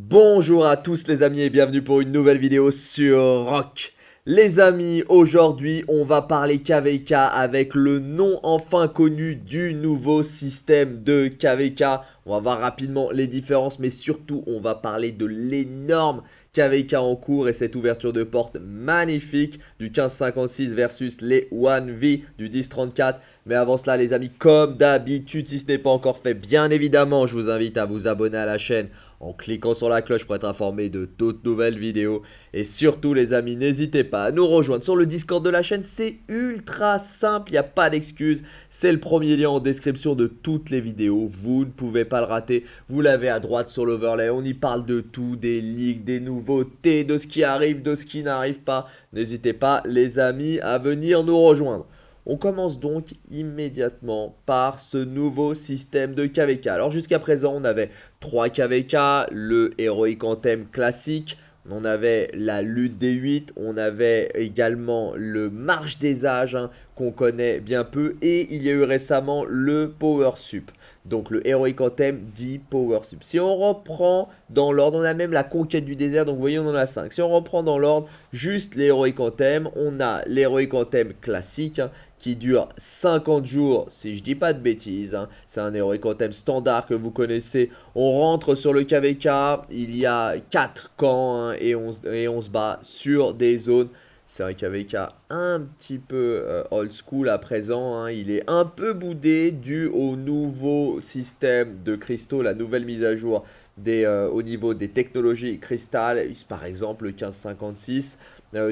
Bonjour à tous les amis et bienvenue pour une nouvelle vidéo sur Rock. Les amis, aujourd'hui on va parler KVK avec le nom enfin connu du nouveau système de KVK. On va voir rapidement les différences mais surtout on va parler de l'énorme KVK en cours et cette ouverture de porte magnifique du 1556 versus les one v du 1034. Mais avant cela les amis, comme d'habitude, si ce n'est pas encore fait, bien évidemment, je vous invite à vous abonner à la chaîne en cliquant sur la cloche pour être informé de toutes nouvelles vidéos. Et surtout les amis, n'hésitez pas à nous rejoindre sur le Discord de la chaîne, c'est ultra simple, il n'y a pas d'excuses. C'est le premier lien en description de toutes les vidéos, vous ne pouvez pas le rater. Vous l'avez à droite sur l'overlay, on y parle de tout, des ligues, des nouveautés, de ce qui arrive, de ce qui n'arrive pas. N'hésitez pas les amis à venir nous rejoindre. On commence donc immédiatement par ce nouveau système de KVK. Alors jusqu'à présent, on avait 3 KVK, le Heroic Anthem classique, on avait la lutte des 8, on avait également le marche des âges hein, qu'on connaît bien peu et il y a eu récemment le Power Sup. Donc le Heroic Anthem dit Power Sup. Si on reprend dans l'ordre, on a même la conquête du désert, donc vous voyez on en a 5. Si on reprend dans l'ordre juste l'Heroic Anthem, on a l'Heroic Anthem classique hein, dure 50 jours, si je dis pas de bêtises. Hein. C'est un héroïque thème standard que vous connaissez. On rentre sur le KVK, il y a 4 camps hein, et, on, se bat sur des zones. C'est un KVK un petit peu euh, old school à présent. Hein. Il est un peu boudé dû au nouveau système de cristaux, la nouvelle mise à jour euh, au niveau des technologies cristal, par exemple le 1556,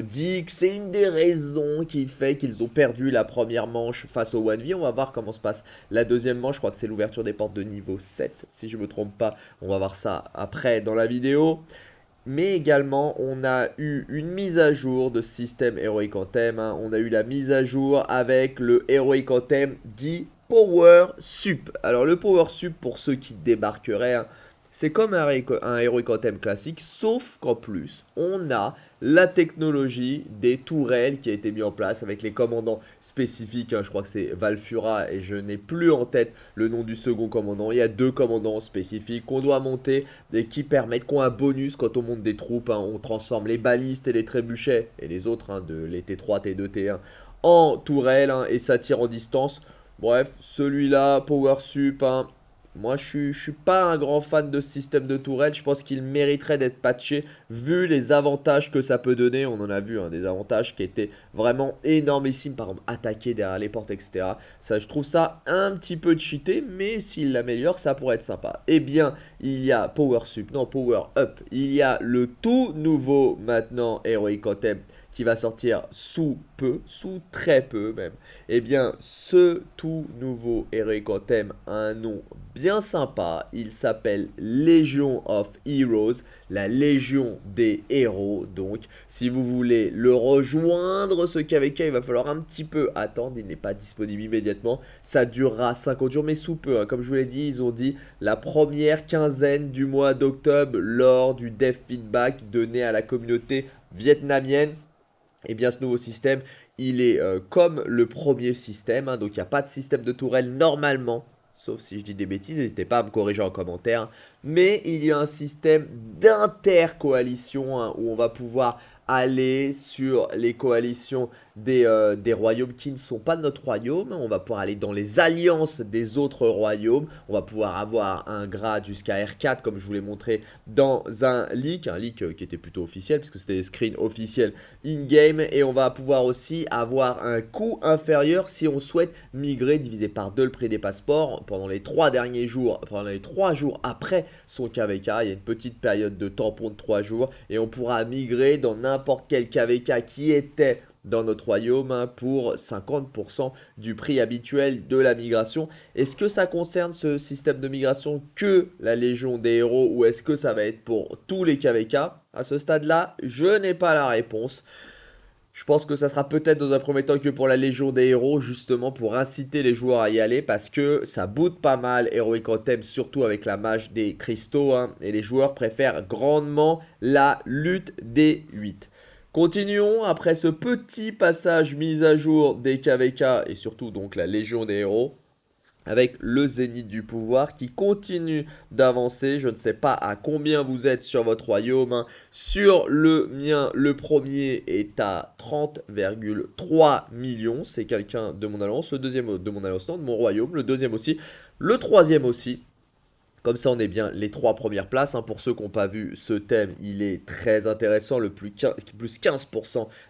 dit que c'est une des raisons qui fait qu'ils ont perdu la première manche face au One V. On va voir comment se passe la deuxième manche. Je crois que c'est l'ouverture des portes de niveau 7, si je ne me trompe pas. On va voir ça après dans la vidéo. Mais également, on a eu une mise à jour de système Heroic Anthem. On a eu la mise à jour avec le Heroic Anthem dit Power Sup. Alors le Power Sup, pour ceux qui débarqueraient... Hein, c'est comme un, un Heroic thème classique, sauf qu'en plus, on a la technologie des tourelles qui a été mise en place avec les commandants spécifiques. Hein. je crois que c'est Valfura et je n'ai plus en tête le nom du second commandant. Il y a deux commandants spécifiques qu'on doit monter et qui permettent, qu'on a un bonus quand on monte des troupes. Hein. on transforme les balistes et les trébuchets et les autres hein, de les T3, T2, T1 en tourelles et ça tire en distance. Bref, celui-là, Power Sup, moi, je ne suis pas un grand fan de ce système de tourelle. Je pense qu'il mériterait d'être patché vu les avantages que ça peut donner. On en a vu hein, des avantages qui étaient vraiment énormissimes. Par exemple, attaquer derrière les portes, etc. Ça, je trouve ça un petit peu cheaté, mais s'il l'améliore, ça pourrait être sympa. Eh bien, il y a Power Sup, non, Power Up. Il y a le tout nouveau maintenant Heroic Contempt qui va sortir sous peu, sous très peu même, et eh bien ce tout nouveau Heroic Anthem a un nom bien sympa, il s'appelle Legion of Heroes, la Légion des héros. Donc si vous voulez le rejoindre, ce KVK, il va falloir un petit peu attendre, il n'est pas disponible immédiatement, ça durera 50 jours mais sous peu, hein. comme je vous l'ai dit, ils ont dit la première quinzaine du mois d'octobre lors du dev feedback donné à la communauté vietnamienne eh bien ce nouveau système, il est euh, comme le premier système, hein. donc il n'y a pas de système de tourelle normalement, sauf si je dis des bêtises, n'hésitez pas à me corriger en commentaire, hein. mais il y a un système d'intercoalition hein, où on va pouvoir aller sur les coalitions des, euh, des, royaumes qui ne sont pas de notre royaume. On va pouvoir aller dans les alliances des autres royaumes. On va pouvoir avoir un grade jusqu'à R4, comme je vous l'ai montré dans un leak. Un leak euh, qui était plutôt officiel, puisque c'était des screens officiels in-game. Et on va pouvoir aussi avoir un coût inférieur si on souhaite migrer, divisé par deux le prix des passeports pendant les trois derniers jours, pendant les trois jours après son KVK. Il y a une petite période de tampon de trois jours. Et on pourra migrer dans un n'importe quel KVK qui était dans notre royaume hein, pour 50% du prix habituel de la migration. Est-ce que ça concerne ce système de migration que la Légion des héros ou est-ce que ça va être pour tous les KVK À ce stade-là, je n'ai pas la réponse. Je pense que ça sera peut-être dans un premier temps que pour la Légion des héros, justement pour inciter les joueurs à y aller, parce que ça boot pas mal Heroic Anthem, surtout avec la mage des cristaux, hein, et les joueurs préfèrent grandement la lutte des 8. Continuons après ce petit passage mise à jour des KVK et surtout donc la Légion des héros avec le zénith du pouvoir qui continue d'avancer. Je ne sais pas à combien vous êtes sur votre royaume. Hein. Sur le mien, le premier est à 30,3 millions. C'est quelqu'un de mon alliance. Le deuxième de mon alliance, non, de mon royaume. Le deuxième aussi. Le troisième aussi. Comme ça, on est bien les trois premières places. Hein. Pour ceux qui n'ont pas vu ce thème, il est très intéressant. Le plus 15%, 15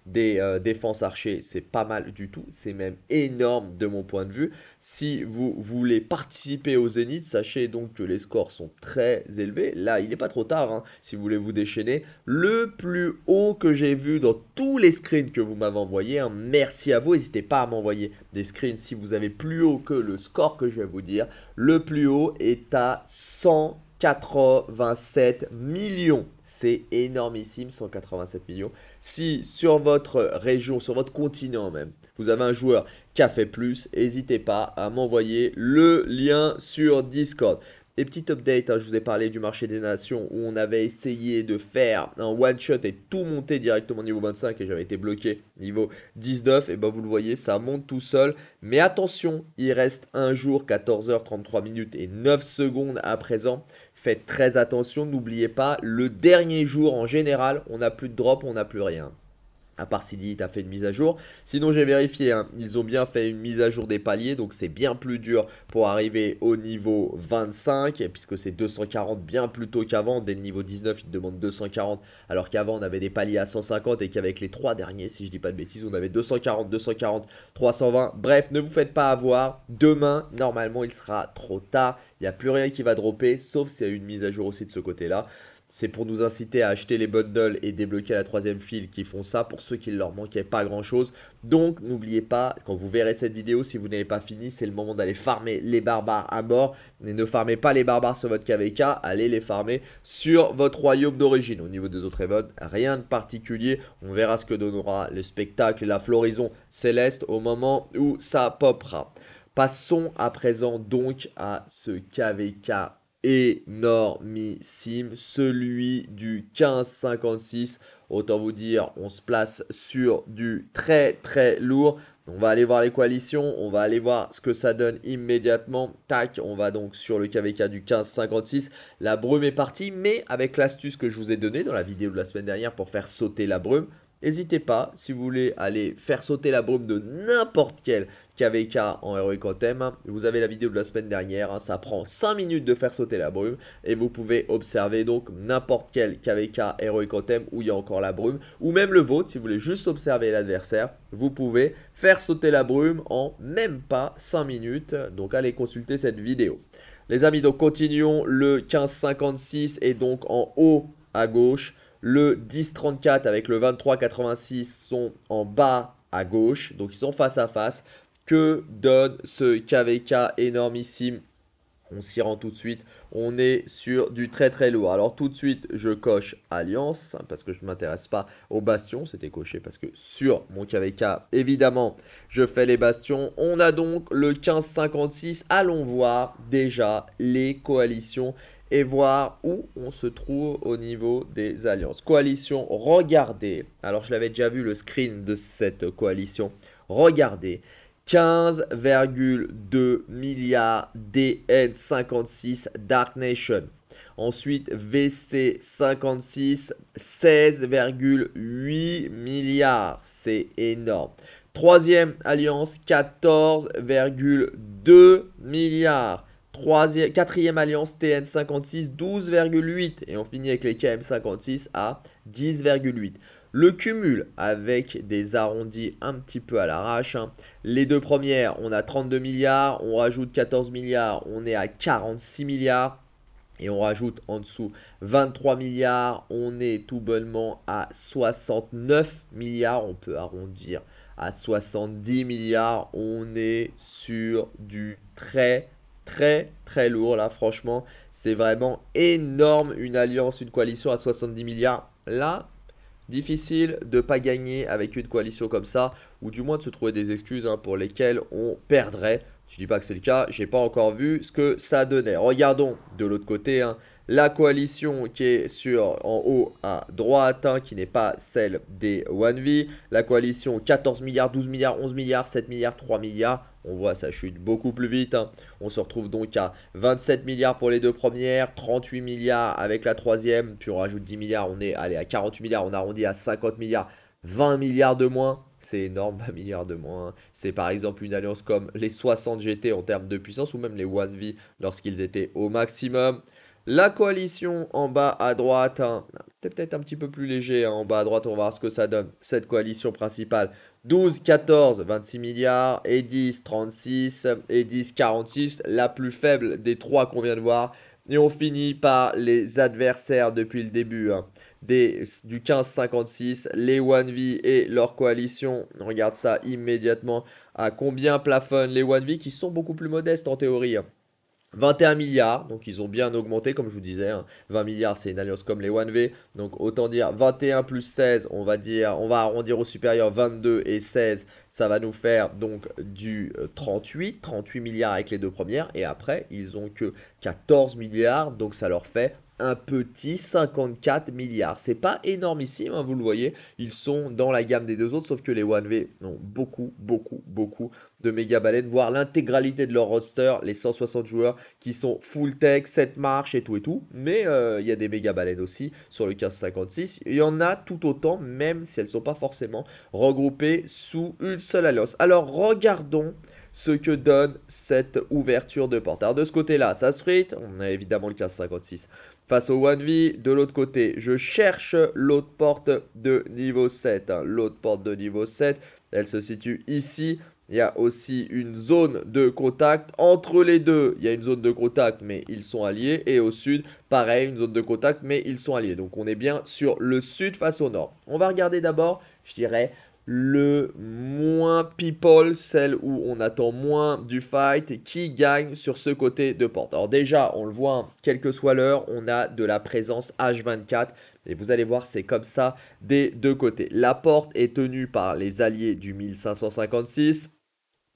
des euh, défenses archées, c'est pas mal du tout. C'est même énorme de mon point de vue. Si vous voulez participer au Zénith, sachez donc que les scores sont très élevés. Là, il n'est pas trop tard hein, si vous voulez vous déchaîner. Le plus haut que j'ai vu dans tous les screens que vous m'avez envoyés. Hein, merci à vous. N'hésitez pas à m'envoyer des screens si vous avez plus haut que le score que je vais vous dire. Le plus haut est à 187 millions. C'est énormissime, 187 millions. Si sur votre région, sur votre continent même, vous avez un joueur qui a fait plus, n'hésitez pas à m'envoyer le lien sur Discord. Et petite update, hein, je vous ai parlé du marché des nations où on avait essayé de faire un one shot et tout monter directement au niveau 25 et j'avais été bloqué niveau 19. Et ben vous le voyez, ça monte tout seul. Mais attention, il reste un jour, 14h33 minutes et 9 secondes à présent. Faites très attention, n'oubliez pas, le dernier jour en général, on n'a plus de drop, on n'a plus rien. À part si a fait une mise à jour. Sinon, j'ai vérifié, hein. ils ont bien fait une mise à jour des paliers, donc c'est bien plus dur pour arriver au niveau 25, puisque c'est 240 bien plus tôt qu'avant. Dès le niveau 19, ils demandent 240, alors qu'avant on avait des paliers à 150 et qu'avec les trois derniers, si je dis pas de bêtises, on avait 240, 240, 320. Bref, ne vous faites pas avoir. Demain, normalement, il sera trop tard. Il n'y a plus rien qui va dropper, sauf s'il y a une mise à jour aussi de ce côté-là. C'est pour nous inciter à acheter les bundles et débloquer la troisième file qui font ça pour ceux qui ne leur manquaient pas grand chose. Donc n'oubliez pas, quand vous verrez cette vidéo, si vous n'avez pas fini, c'est le moment d'aller farmer les barbares à mort. Et ne farmez pas les barbares sur votre KVK, allez les farmer sur votre royaume d'origine. Au niveau des autres events, rien de particulier. On verra ce que donnera le spectacle, la floraison céleste au moment où ça popera. Passons à présent donc à ce KVK énormissime, celui du 15,56. Autant vous dire, on se place sur du très très lourd. On va aller voir les coalitions, on va aller voir ce que ça donne immédiatement. Tac, on va donc sur le KVK du 15,56. La brume est partie, mais avec l'astuce que je vous ai donnée dans la vidéo de la semaine dernière pour faire sauter la brume, N'hésitez pas, si vous voulez aller faire sauter la brume de n'importe quel KVK en Heroic Anthem, hein, vous avez la vidéo de la semaine dernière, hein, ça prend 5 minutes de faire sauter la brume, et vous pouvez observer donc n'importe quel KVK Heroic Anthem où il y a encore la brume, ou même le vôtre, si vous voulez juste observer l'adversaire, vous pouvez faire sauter la brume en même pas 5 minutes, donc allez consulter cette vidéo. Les amis, donc continuons le 1556 est donc en haut à gauche, le 10-34 avec le 23-86 sont en bas à gauche, donc ils sont face à face. Que donne ce KVK énormissime on s'y rend tout de suite. On est sur du très très lourd. Alors tout de suite, je coche Alliance hein, parce que je ne m'intéresse pas aux bastions. C'était coché parce que sur mon KVK, évidemment, je fais les bastions. On a donc le 15-56. Allons voir déjà les coalitions et voir où on se trouve au niveau des alliances. Coalition, regardez. Alors je l'avais déjà vu le screen de cette coalition. Regardez. 15,2 milliards DN56 Dark Nation. Ensuite, VC56, 16,8 milliards. C'est énorme. Troisième alliance, 14,2 milliards quatrième alliance TN56 12,8 et on finit avec les KM56 à 10,8. Le cumul avec des arrondis un petit peu à l'arrache. Hein. Les deux premières, on a 32 milliards, on rajoute 14 milliards, on est à 46 milliards. Et on rajoute en dessous 23 milliards, on est tout bonnement à 69 milliards, on peut arrondir à 70 milliards, on est sur du très très très lourd là franchement c'est vraiment énorme une alliance une coalition à 70 milliards là difficile de pas gagner avec une coalition comme ça ou du moins de se trouver des excuses hein, pour lesquelles on perdrait je dis pas que c'est le cas j'ai pas encore vu ce que ça donnait regardons de l'autre côté hein. la coalition qui est sur en haut à droite, hein, qui n'est pas celle des One V, la coalition 14 milliards, 12 milliards, 11 milliards, 7 milliards, 3 milliards, on voit ça chute beaucoup plus vite. Hein. On se retrouve donc à 27 milliards pour les deux premières, 38 milliards avec la troisième, puis on rajoute 10 milliards, on est allé à 48 milliards, on arrondit à 50 milliards. 20 milliards de moins, c'est énorme, 20 milliards de moins. Hein. C'est par exemple une alliance comme les 60 GT en termes de puissance ou même les One V lorsqu'ils étaient au maximum. La coalition en bas à droite, hein. peut-être un petit peu plus léger en bas à droite, on va voir ce que ça donne. Cette coalition principale, 12, 14, 26 milliards. Et 10, 36. Et 10, 46. La plus faible des trois qu'on vient de voir. Et on finit par les adversaires depuis le début. Hein. Des, du 15-56, les One V et leur coalition. On regarde ça immédiatement. À combien plafonnent les One V qui sont beaucoup plus modestes en théorie. Hein. 21 milliards, donc ils ont bien augmenté, comme je vous disais. 20 hein. milliards, c'est une alliance comme les 1V. Donc autant dire 21 plus 16, on va dire, on va arrondir au supérieur 22 et 16, ça va nous faire donc du 38, euh, 38 milliards avec les deux premières. Et après, ils ont que 14 milliards, donc ça leur fait un petit 54 milliards. C'est pas énormissime, hein, vous le voyez. Ils sont dans la gamme des deux autres, sauf que les 1V ont beaucoup, beaucoup, beaucoup de méga baleines, voir l'intégralité de leur roster, les 160 joueurs qui sont full tech, 7 marches et tout et tout. Mais euh, il y a des méga baleines aussi sur le 1556. Il y en a tout autant, même si elles ne sont pas forcément regroupées sous une seule alliance. Alors regardons ce que donne cette ouverture de porte. Alors de ce côté-là, ça se frite, on a évidemment le 1556 face au 1v. De l'autre côté, je cherche l'autre porte de niveau 7. Hein. L'autre porte de niveau 7, elle se situe ici. Il y a aussi une zone de contact entre les deux. Il y a une zone de contact, mais ils sont alliés. Et au sud, pareil, une zone de contact, mais ils sont alliés. Donc on est bien sur le sud face au nord. On va regarder d'abord, je dirais, le moins people, celle où on attend moins du fight, qui gagne sur ce côté de porte. Alors déjà, on le voit, quelle que soit l'heure, on a de la présence H24. Et vous allez voir, c'est comme ça des deux côtés. La porte est tenue par les alliés du 1556.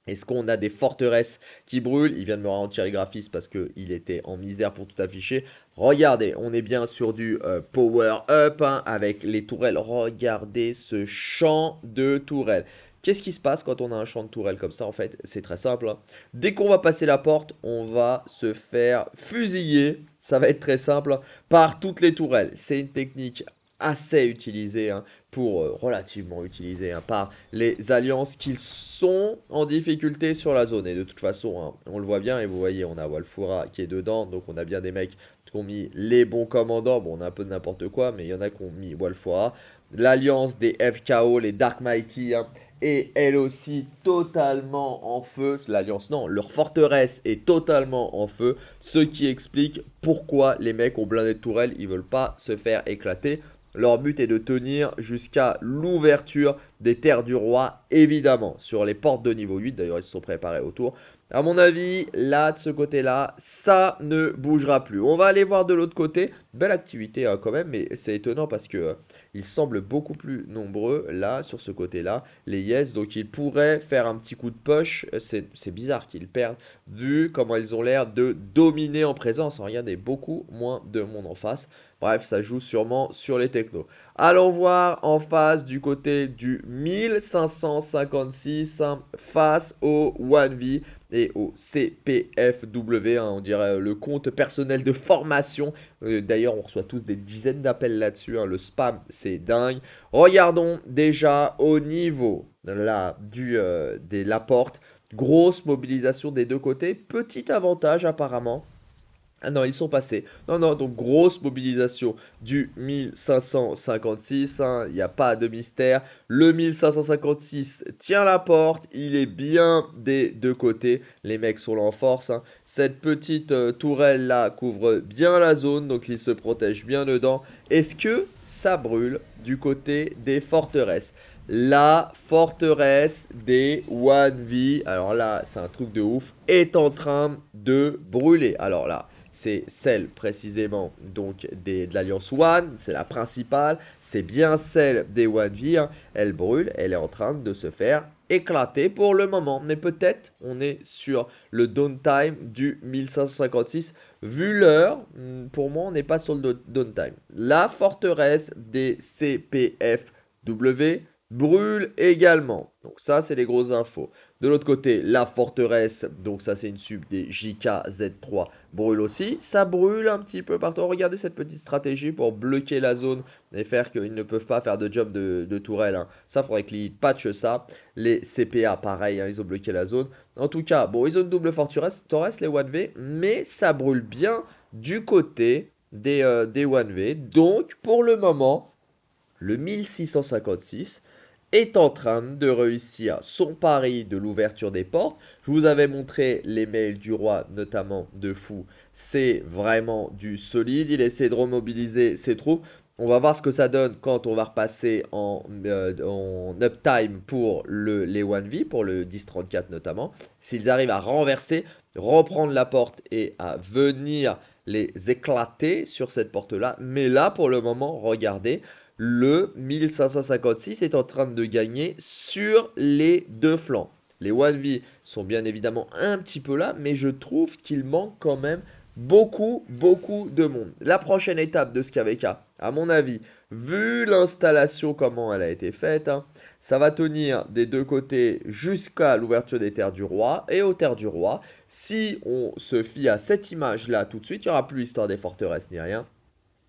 Est-ce qu'on a des forteresses qui brûlent Il vient de me ralentir les graphismes parce qu'il était en misère pour tout afficher. Regardez, on est bien sur du euh, power up hein, avec les tourelles. Regardez ce champ de tourelles. Qu'est-ce qui se passe quand on a un champ de tourelles comme ça en fait C'est très simple. Hein. Dès qu'on va passer la porte, on va se faire fusiller. Ça va être très simple hein, par toutes les tourelles. C'est une technique assez utilisé hein, pour euh, relativement utilisé hein, par les alliances qui sont en difficulté sur la zone et de toute façon hein, on le voit bien et vous voyez on a Walfura qui est dedans donc on a bien des mecs qui ont mis les bons commandants bon on a un peu de n'importe quoi mais il y en a qui ont mis Walfura l'alliance des FKO les Dark Mighty et elle aussi totalement en feu. L'Alliance, non, leur forteresse est totalement en feu. Ce qui explique pourquoi les mecs ont blindé de tourelles, ils veulent pas se faire éclater. Leur but est de tenir jusqu'à l'ouverture des terres du roi, évidemment, sur les portes de niveau 8. D'ailleurs, ils se sont préparés autour. À mon avis, là, de ce côté-là, ça ne bougera plus. On va aller voir de l'autre côté. Belle activité hein, quand même, mais c'est étonnant parce que euh, ils semblent beaucoup plus nombreux là, sur ce côté-là, les Yes. Donc, ils pourraient faire un petit coup de poche. C'est bizarre qu'ils perdent vu comment ils ont l'air de dominer en présence. Hein, Regardez, beaucoup moins de monde en face. Bref, ça joue sûrement sur les technos. Allons voir en face du côté du 1556 hein, face au 1V et au CPFW, hein, on dirait euh, le compte personnel de formation. Euh, d'ailleurs, on reçoit tous des dizaines d'appels là-dessus, hein. le spam, c'est dingue. Regardons déjà au niveau de du, euh, porte. grosse mobilisation des deux côtés, petit avantage apparemment ah non, ils sont passés. Non, non, donc grosse mobilisation du 1556. Hein. Il n'y a pas de mystère. Le 1556 tient la porte. Il est bien des deux côtés. Les mecs sont là en force. Hein. Cette petite euh, tourelle là couvre bien la zone. Donc il se protège bien dedans. Est-ce que ça brûle du côté des forteresses la forteresse des One alors là c'est un truc de ouf, est en train de brûler. Alors là, c'est celle précisément donc de l'Alliance One, c'est la principale, c'est bien celle des One hein. elle brûle, elle est en train de se faire éclater pour le moment, mais peut-être on est sur le downtime du 1556, vu l'heure, hmm, pour moi on n'est pas sur le downtime. La forteresse des CPFW brûle également, donc ça c'est les grosses infos. De l'autre côté, la forteresse, donc ça c'est une sub des JKZ3, brûle aussi. Ça brûle un petit peu partout. Regardez cette petite stratégie pour bloquer la zone et faire qu'ils ne peuvent pas faire de job de, tourelle. Hein. Ça, faudrait qu'ils patchent ça. Les CPA, pareil, hein, ils ont bloqué la zone. En tout cas, bon, ils ont une double forteresse, Torres, les 1V, mais ça brûle bien du côté des, euh, des 1V. Donc, pour le moment, le 1656 est en train de réussir son pari de l'ouverture des portes. Je vous avais montré les mails du roi, notamment de Fou. C'est vraiment du solide. Il essaie de remobiliser ses troupes. On va voir ce que ça donne quand on va repasser en, euh, uptime pour le, les 1v, pour le 10-34 notamment. S'ils arrivent à renverser, reprendre la porte et à venir les éclater sur cette porte-là. Mais là, pour le moment, regardez, le 1556 est en train de gagner sur les deux flancs. Les One V sont bien évidemment un petit peu là, mais je trouve qu'il manque quand même beaucoup, beaucoup de monde. La prochaine étape de ce à mon avis, vu l'installation, comment elle a été faite, hein, ça va tenir des deux côtés jusqu'à l'ouverture des terres du roi et aux terres du roi. Si on se fie à cette image-là tout de suite, il n'y aura plus l'histoire des forteresses ni rien.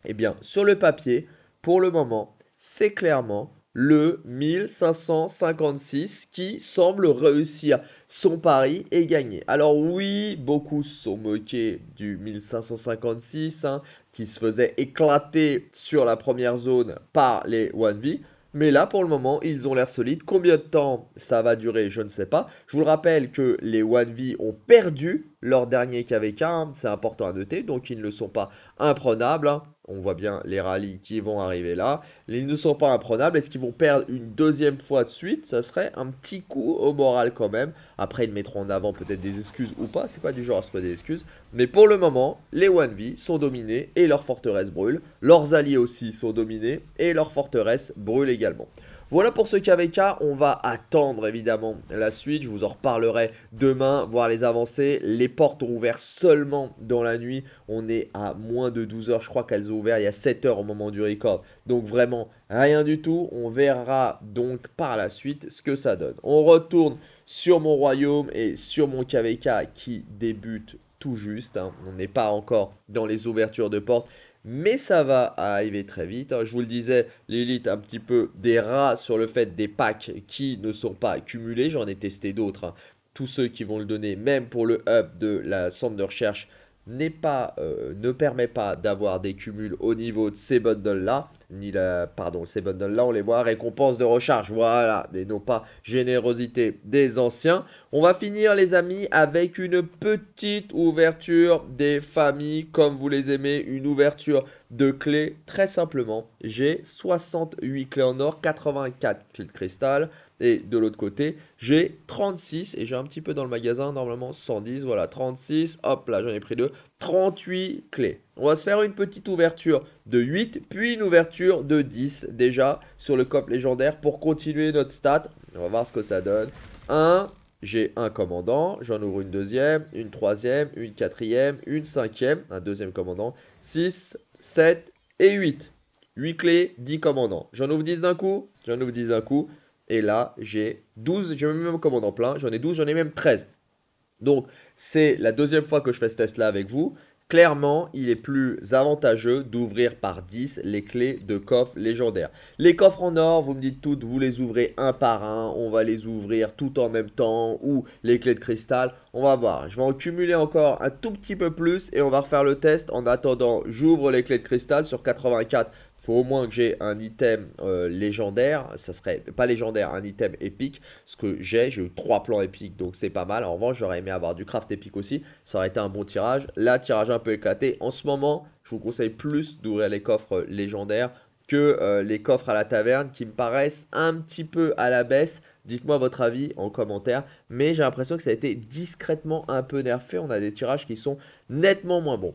Eh bien, sur le papier, pour le moment, c'est clairement le 1556 qui semble réussir son pari et gagner. Alors oui, beaucoup se sont moqués du 1556 hein, qui se faisait éclater sur la première zone par les One V. Mais là, pour le moment, ils ont l'air solides. Combien de temps ça va durer, je ne sais pas. Je vous le rappelle que les One V ont perdu leur dernier KVK. Hein. C'est important à noter, donc ils ne le sont pas imprenables. Hein. On voit bien les rallyes qui vont arriver là. Ils ne sont pas imprenables. Est-ce qu'ils vont perdre une deuxième fois de suite Ça serait un petit coup au moral quand même. Après, ils mettront en avant peut-être des excuses ou pas. C'est pas du genre à se poser des excuses. Mais pour le moment, les 1V sont dominés et leur forteresse brûle. Leurs alliés aussi sont dominés et leur forteresse brûle également. Voilà pour ce KVK, on va attendre évidemment la suite, je vous en reparlerai demain, voir les avancées. Les portes ont ouvert seulement dans la nuit, on est à moins de 12 heures, je crois qu'elles ont ouvert il y a 7 heures au moment du record. Donc vraiment rien du tout, on verra donc par la suite ce que ça donne. On retourne sur mon royaume et sur mon KVK qui débute tout juste, hein. on n'est pas encore dans les ouvertures de portes mais ça va arriver très vite. Hein. Je vous le disais, l'élite un petit peu des rats sur le fait des packs qui ne sont pas accumulés. J'en ai testé d'autres. Hein. Tous ceux qui vont le donner, même pour le hub de la centre de recherche, n'est pas, euh, ne permet pas d'avoir des cumuls au niveau de ces bundles-là, ni la, pardon, ces bundles-là, on les voit récompense de recharge, voilà, et non pas générosité des anciens. On va finir, les amis, avec une petite ouverture des familles, comme vous les aimez, une ouverture de clés très simplement. J'ai 68 clés en or, 84 clés de cristal. Et de l'autre côté, j'ai 36. Et j'ai un petit peu dans le magasin, normalement 110. Voilà, 36. Hop là, j'en ai pris deux. 38 clés. On va se faire une petite ouverture de 8, puis une ouverture de 10 déjà sur le cop légendaire pour continuer notre stat. On va voir ce que ça donne. 1, j'ai un commandant, j'en ouvre une deuxième, une troisième, une quatrième, une cinquième, un deuxième commandant, 6, 7 et 8. 8 clés, 10 commandants. J'en ouvre 10 d'un coup, j'en ouvre 10 d'un coup. Et là, j'ai 12, j'ai même commandant plein, j'en ai 12, j'en ai même 13. Donc, c'est la deuxième fois que je fais ce test-là avec vous. Clairement, il est plus avantageux d'ouvrir par 10 les clés de coffre légendaires. Les coffres en or, vous me dites toutes, vous les ouvrez un par un, on va les ouvrir tout en même temps, ou les clés de cristal, on va voir. Je vais en cumuler encore un tout petit peu plus et on va refaire le test. En attendant, j'ouvre les clés de cristal sur 84 faut au moins que j'ai un item euh, légendaire, ça serait pas légendaire, un item épique. Ce que j'ai, j'ai eu trois plans épiques, donc c'est pas mal. En revanche, j'aurais aimé avoir du craft épique aussi, ça aurait été un bon tirage. Là, tirage un peu éclaté. En ce moment, je vous conseille plus d'ouvrir les coffres euh, légendaires que euh, les coffres à la taverne qui me paraissent un petit peu à la baisse. Dites-moi votre avis en commentaire. Mais j'ai l'impression que ça a été discrètement un peu nerfé. On a des tirages qui sont nettement moins bons.